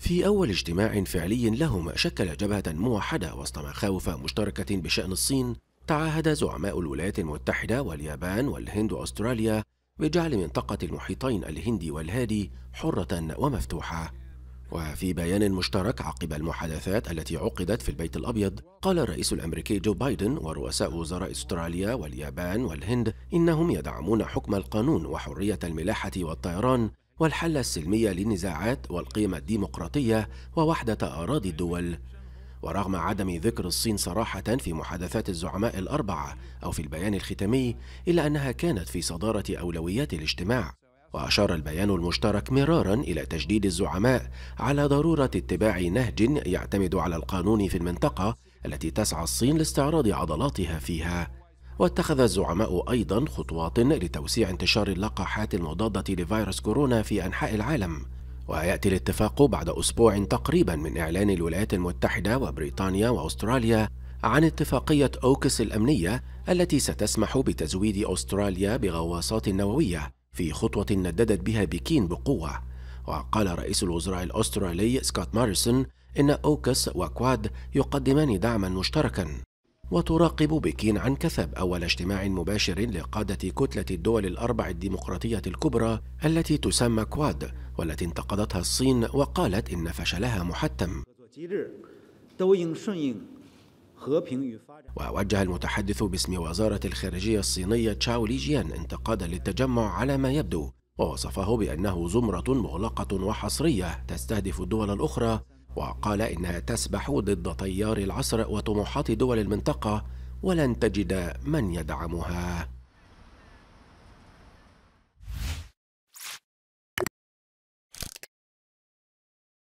في أول اجتماع فعلي لهم شكل جبهة موحدة وسط مخاوف مشتركة بشأن الصين تعاهد زعماء الولايات المتحدة واليابان والهند وأستراليا بجعل منطقة المحيطين الهندي والهادي حرة ومفتوحة وفي بيان مشترك عقب المحادثات التي عقدت في البيت الأبيض قال الرئيس الأمريكي جو بايدن ورؤساء وزراء أستراليا واليابان والهند إنهم يدعمون حكم القانون وحرية الملاحة والطيران والحل السلمي للنزاعات والقيم الديمقراطية ووحدة أراضي الدول ورغم عدم ذكر الصين صراحة في محادثات الزعماء الأربعة أو في البيان الختامي إلا أنها كانت في صدارة أولويات الاجتماع وأشار البيان المشترك مرارا إلى تشديد الزعماء على ضرورة اتباع نهج يعتمد على القانون في المنطقة التي تسعى الصين لاستعراض عضلاتها فيها واتخذ الزعماء أيضا خطوات لتوسيع انتشار اللقاحات المضادة لفيروس كورونا في أنحاء العالم ويأتي الاتفاق بعد أسبوع تقريبا من إعلان الولايات المتحدة وبريطانيا وأستراليا عن اتفاقية أوكس الأمنية التي ستسمح بتزويد أستراليا بغواصات نووية في خطوة نددت بها بكين بقوة وقال رئيس الوزراء الأسترالي سكوت ماريسون إن أوكس وكواد يقدمان دعما مشتركا وتراقب بكين عن كثب أول اجتماع مباشر لقادة كتلة الدول الأربع الديمقراطية الكبرى التي تسمى كواد والتي انتقدتها الصين وقالت إن فشلها محتم ووجه المتحدث باسم وزارة الخارجية الصينية تشاو ليجيان انتقادا للتجمع على ما يبدو ووصفه بأنه زمرة مغلقة وحصرية تستهدف الدول الأخرى وقال إنها تسبح ضد تيار العصر وطموحات دول المنطقة ولن تجد من يدعمها